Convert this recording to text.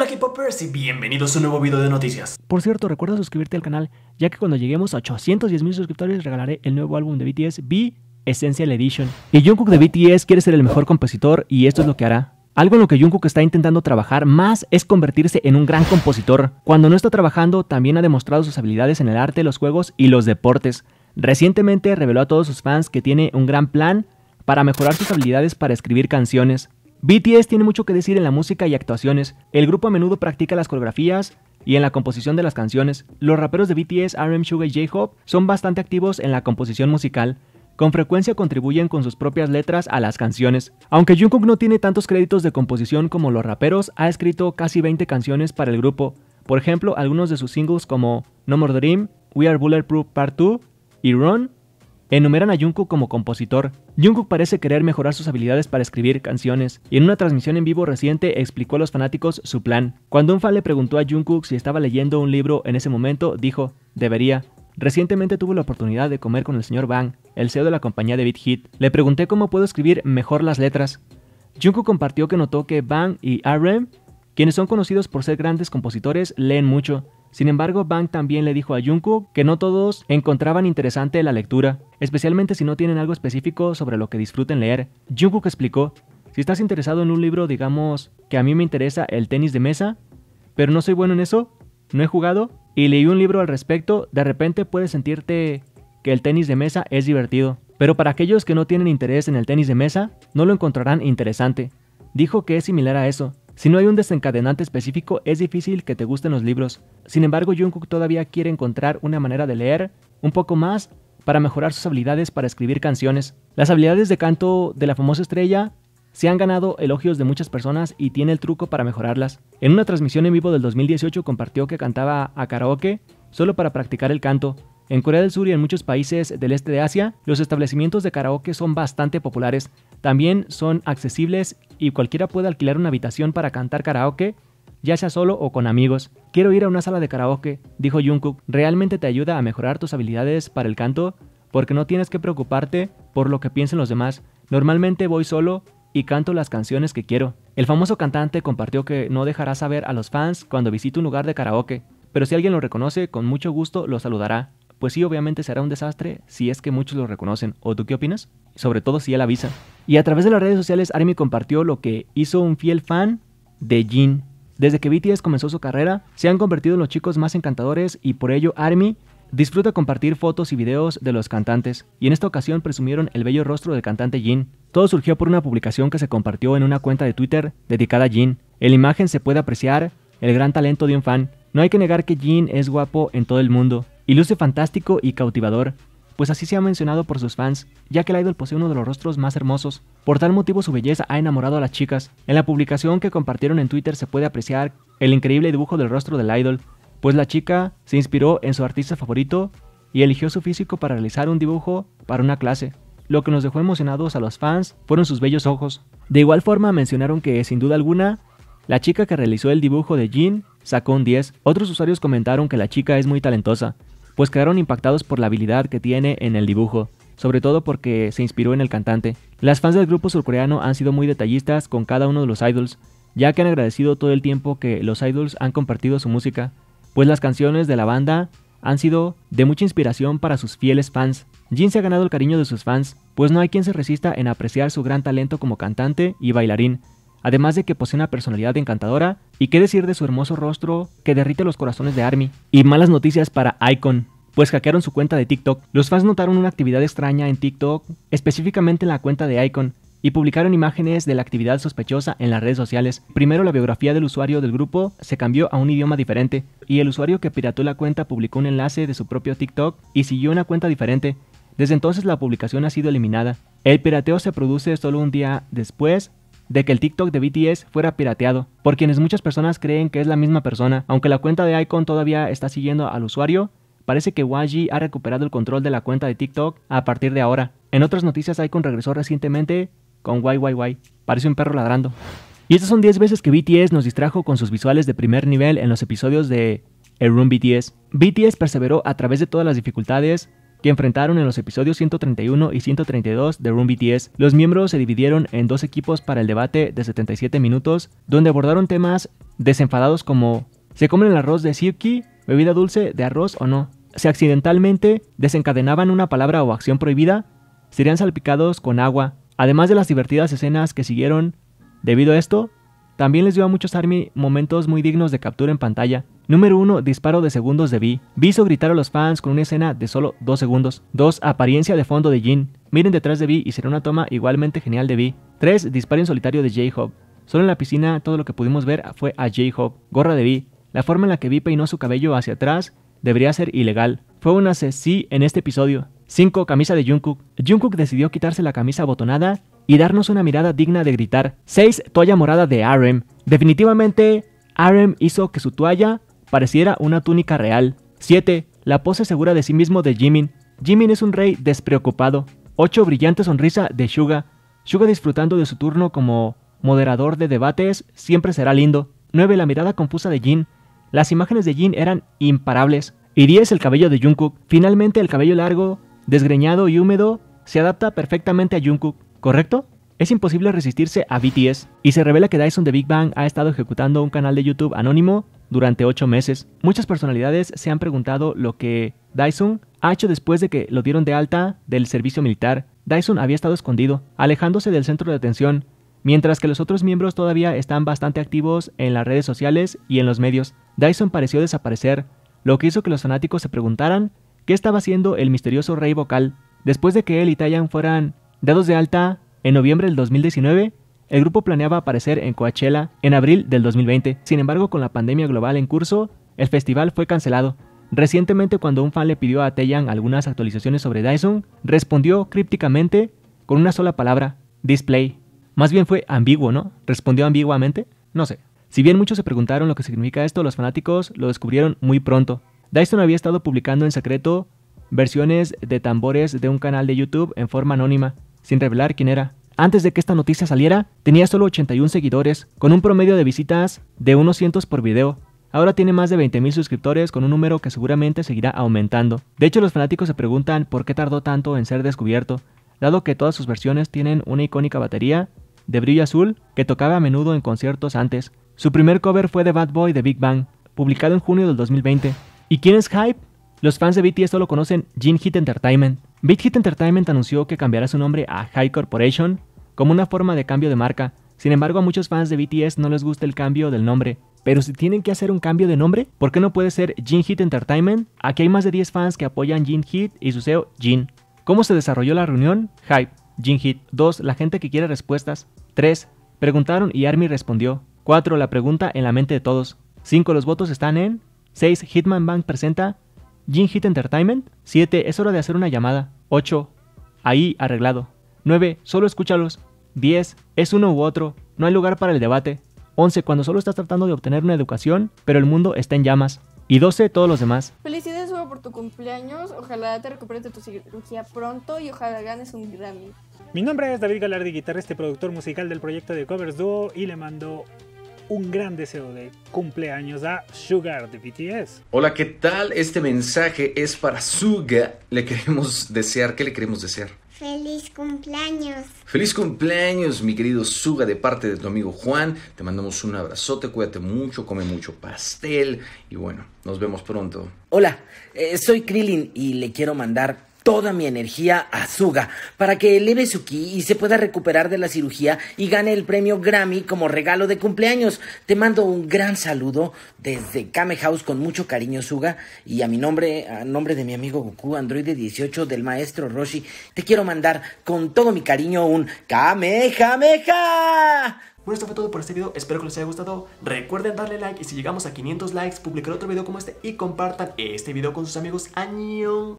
Hola k y bienvenidos a un nuevo video de noticias. Por cierto, recuerda suscribirte al canal, ya que cuando lleguemos a 810 mil suscriptores regalaré el nuevo álbum de BTS, B Essential Edition. Y Jungkook de BTS quiere ser el mejor compositor y esto es lo que hará. Algo en lo que Jungkook está intentando trabajar más es convertirse en un gran compositor. Cuando no está trabajando, también ha demostrado sus habilidades en el arte, los juegos y los deportes. Recientemente reveló a todos sus fans que tiene un gran plan para mejorar sus habilidades para escribir canciones. BTS tiene mucho que decir en la música y actuaciones. El grupo a menudo practica las coreografías y en la composición de las canciones. Los raperos de BTS, RM, Suga y J-Hope son bastante activos en la composición musical. Con frecuencia contribuyen con sus propias letras a las canciones. Aunque Jungkook no tiene tantos créditos de composición como los raperos, ha escrito casi 20 canciones para el grupo. Por ejemplo, algunos de sus singles como No More Dream, We Are Bulletproof Part 2 y Run Enumeran a Jungkook como compositor. Jungkook parece querer mejorar sus habilidades para escribir canciones, y en una transmisión en vivo reciente explicó a los fanáticos su plan. Cuando un fan le preguntó a Jungkook si estaba leyendo un libro en ese momento, dijo, debería. Recientemente tuve la oportunidad de comer con el señor Bang, el CEO de la compañía de Big Hit. Le pregunté cómo puedo escribir mejor las letras. Jungkook compartió que notó que Bang y RM, quienes son conocidos por ser grandes compositores, leen mucho. Sin embargo, Bang también le dijo a Jungkook que no todos encontraban interesante la lectura, especialmente si no tienen algo específico sobre lo que disfruten leer. Jungkook explicó, si estás interesado en un libro, digamos que a mí me interesa el tenis de mesa, pero no soy bueno en eso, no he jugado y leí un libro al respecto, de repente puedes sentirte que el tenis de mesa es divertido. Pero para aquellos que no tienen interés en el tenis de mesa, no lo encontrarán interesante. Dijo que es similar a eso, si no hay un desencadenante específico, es difícil que te gusten los libros. Sin embargo, Jungkook todavía quiere encontrar una manera de leer un poco más para mejorar sus habilidades para escribir canciones. Las habilidades de canto de la famosa estrella se han ganado elogios de muchas personas y tiene el truco para mejorarlas. En una transmisión en vivo del 2018 compartió que cantaba a karaoke solo para practicar el canto. En Corea del Sur y en muchos países del este de Asia, los establecimientos de karaoke son bastante populares, también son accesibles y cualquiera puede alquilar una habitación para cantar karaoke, ya sea solo o con amigos. Quiero ir a una sala de karaoke, dijo Jungkook. Realmente te ayuda a mejorar tus habilidades para el canto porque no tienes que preocuparte por lo que piensen los demás. Normalmente voy solo y canto las canciones que quiero. El famoso cantante compartió que no dejará saber a los fans cuando visite un lugar de karaoke, pero si alguien lo reconoce, con mucho gusto lo saludará. Pues sí, obviamente será un desastre si es que muchos lo reconocen. ¿O tú qué opinas? Sobre todo si él avisa. Y a través de las redes sociales, Army compartió lo que hizo un fiel fan de Jin. Desde que BTS comenzó su carrera, se han convertido en los chicos más encantadores y por ello Army disfruta compartir fotos y videos de los cantantes, y en esta ocasión presumieron el bello rostro del cantante Jin. Todo surgió por una publicación que se compartió en una cuenta de Twitter dedicada a Jin. En la imagen se puede apreciar el gran talento de un fan. No hay que negar que Jin es guapo en todo el mundo, y luce fantástico y cautivador pues así se ha mencionado por sus fans, ya que el idol posee uno de los rostros más hermosos. Por tal motivo su belleza ha enamorado a las chicas. En la publicación que compartieron en Twitter se puede apreciar el increíble dibujo del rostro del idol, pues la chica se inspiró en su artista favorito y eligió su físico para realizar un dibujo para una clase. Lo que nos dejó emocionados a los fans fueron sus bellos ojos. De igual forma mencionaron que, sin duda alguna, la chica que realizó el dibujo de Jin sacó un 10. Otros usuarios comentaron que la chica es muy talentosa, pues quedaron impactados por la habilidad que tiene en el dibujo, sobre todo porque se inspiró en el cantante. Las fans del grupo surcoreano han sido muy detallistas con cada uno de los idols, ya que han agradecido todo el tiempo que los idols han compartido su música, pues las canciones de la banda han sido de mucha inspiración para sus fieles fans. Jin se ha ganado el cariño de sus fans, pues no hay quien se resista en apreciar su gran talento como cantante y bailarín, además de que posee una personalidad encantadora, y qué decir de su hermoso rostro que derrite los corazones de Army. Y malas noticias para Icon, pues hackearon su cuenta de TikTok. Los fans notaron una actividad extraña en TikTok, específicamente en la cuenta de Icon, y publicaron imágenes de la actividad sospechosa en las redes sociales. Primero la biografía del usuario del grupo se cambió a un idioma diferente, y el usuario que pirató la cuenta publicó un enlace de su propio TikTok y siguió una cuenta diferente. Desde entonces la publicación ha sido eliminada. El pirateo se produce solo un día después de que el TikTok de BTS fuera pirateado, por quienes muchas personas creen que es la misma persona. Aunque la cuenta de Icon todavía está siguiendo al usuario, parece que YG ha recuperado el control de la cuenta de TikTok a partir de ahora. En otras noticias, Icon regresó recientemente con YYY. Parece un perro ladrando. Y estas son 10 veces que BTS nos distrajo con sus visuales de primer nivel en los episodios de El Room BTS. BTS perseveró a través de todas las dificultades que enfrentaron en los episodios 131 y 132 de Room BTS. Los miembros se dividieron en dos equipos para el debate de 77 minutos, donde abordaron temas desenfadados como ¿se comen el arroz de Sirki? ¿Bebida dulce de arroz o no? Si accidentalmente desencadenaban una palabra o acción prohibida, serían salpicados con agua. Además de las divertidas escenas que siguieron, debido a esto, también les dio a muchos ARMY momentos muy dignos de captura en pantalla. Número 1. Disparo de segundos de Vi. Vi hizo gritar a los fans con una escena de solo 2 segundos. 2. Apariencia de fondo de Jin. Miren detrás de Vi y será una toma igualmente genial de Vi. 3. Disparo en solitario de J-Hope. Solo en la piscina todo lo que pudimos ver fue a J-Hope. Gorra de Vi. La forma en la que Vi peinó su cabello hacia atrás debería ser ilegal. Fue una sí en este episodio. 5. Camisa de Jungkook. Jungkook decidió quitarse la camisa abotonada y darnos una mirada digna de gritar. 6. Toalla morada de RM. Definitivamente, RM hizo que su toalla pareciera una túnica real. 7. La pose segura de sí mismo de Jimin. Jimin es un rey despreocupado. 8. Brillante sonrisa de Suga. Suga disfrutando de su turno como moderador de debates siempre será lindo. 9. La mirada confusa de Jin. Las imágenes de Jin eran imparables. Y 10. El cabello de Jungkook. Finalmente el cabello largo, desgreñado y húmedo se adapta perfectamente a Jungkook, ¿correcto? Es imposible resistirse a BTS y se revela que Dyson de Big Bang ha estado ejecutando un canal de YouTube anónimo durante ocho meses, muchas personalidades se han preguntado lo que Dyson ha hecho después de que lo dieron de alta del servicio militar. Dyson había estado escondido, alejándose del centro de atención, mientras que los otros miembros todavía están bastante activos en las redes sociales y en los medios. Dyson pareció desaparecer, lo que hizo que los fanáticos se preguntaran qué estaba haciendo el misterioso rey vocal. Después de que él y Tayan fueran dados de alta en noviembre del 2019, el grupo planeaba aparecer en Coachella en abril del 2020, sin embargo con la pandemia global en curso, el festival fue cancelado. Recientemente cuando un fan le pidió a Taeyang algunas actualizaciones sobre Dyson, respondió crípticamente con una sola palabra, display. Más bien fue ambiguo, ¿no? ¿Respondió ambiguamente? No sé. Si bien muchos se preguntaron lo que significa esto, los fanáticos lo descubrieron muy pronto. Dyson había estado publicando en secreto versiones de tambores de un canal de YouTube en forma anónima, sin revelar quién era antes de que esta noticia saliera, tenía solo 81 seguidores, con un promedio de visitas de unos cientos por video. Ahora tiene más de 20.000 suscriptores con un número que seguramente seguirá aumentando. De hecho, los fanáticos se preguntan por qué tardó tanto en ser descubierto, dado que todas sus versiones tienen una icónica batería de brillo azul que tocaba a menudo en conciertos antes. Su primer cover fue de Bad Boy de Big Bang, publicado en junio del 2020. ¿Y quién es Hype? Los fans de BTS solo conocen Jin Hit Entertainment. Big Entertainment anunció que cambiará su nombre a High Corporation como una forma de cambio de marca. Sin embargo, a muchos fans de BTS no les gusta el cambio del nombre. Pero si tienen que hacer un cambio de nombre, ¿por qué no puede ser Jin Hit Entertainment? Aquí hay más de 10 fans que apoyan Jin Hit y su CEO Jin. ¿Cómo se desarrolló la reunión? Hype. Jin Hit. 2. La gente que quiere respuestas. 3. Preguntaron y Army respondió. 4. La pregunta en la mente de todos. 5. Los votos están en. 6. Hitman Bank presenta. Jin Hit Entertainment. 7. Es hora de hacer una llamada. 8. Ahí arreglado. 9. Solo escúchalos. 10. Es uno u otro, no hay lugar para el debate. 11. Cuando solo estás tratando de obtener una educación, pero el mundo está en llamas. Y 12. Todos los demás. Felicidades, Hugo, por tu cumpleaños. Ojalá te recuperes de tu cirugía pronto y ojalá ganes un Grammy. Mi nombre es David Galardi, guitarrista y productor musical del proyecto de Covers Duo y le mando un gran deseo de cumpleaños a Sugar de BTS. Hola, ¿qué tal? Este mensaje es para Suga. Le queremos desear, ¿qué le queremos desear? Feliz cumpleaños. Feliz cumpleaños, mi querido Suga, de parte de tu amigo Juan. Te mandamos un abrazote, cuídate mucho, come mucho pastel y bueno, nos vemos pronto. Hola, eh, soy Krillin y le quiero mandar toda mi energía a Suga para que eleve su ki y se pueda recuperar de la cirugía y gane el premio Grammy como regalo de cumpleaños. Te mando un gran saludo desde Kame House con mucho cariño Suga y a mi nombre, a nombre de mi amigo Goku Android 18 del maestro Roshi, te quiero mandar con todo mi cariño un Kamehameha. Bueno, esto fue todo por este video, espero que les haya gustado. Recuerden darle like y si llegamos a 500 likes, publicar otro video como este y compartan este video con sus amigos. Año.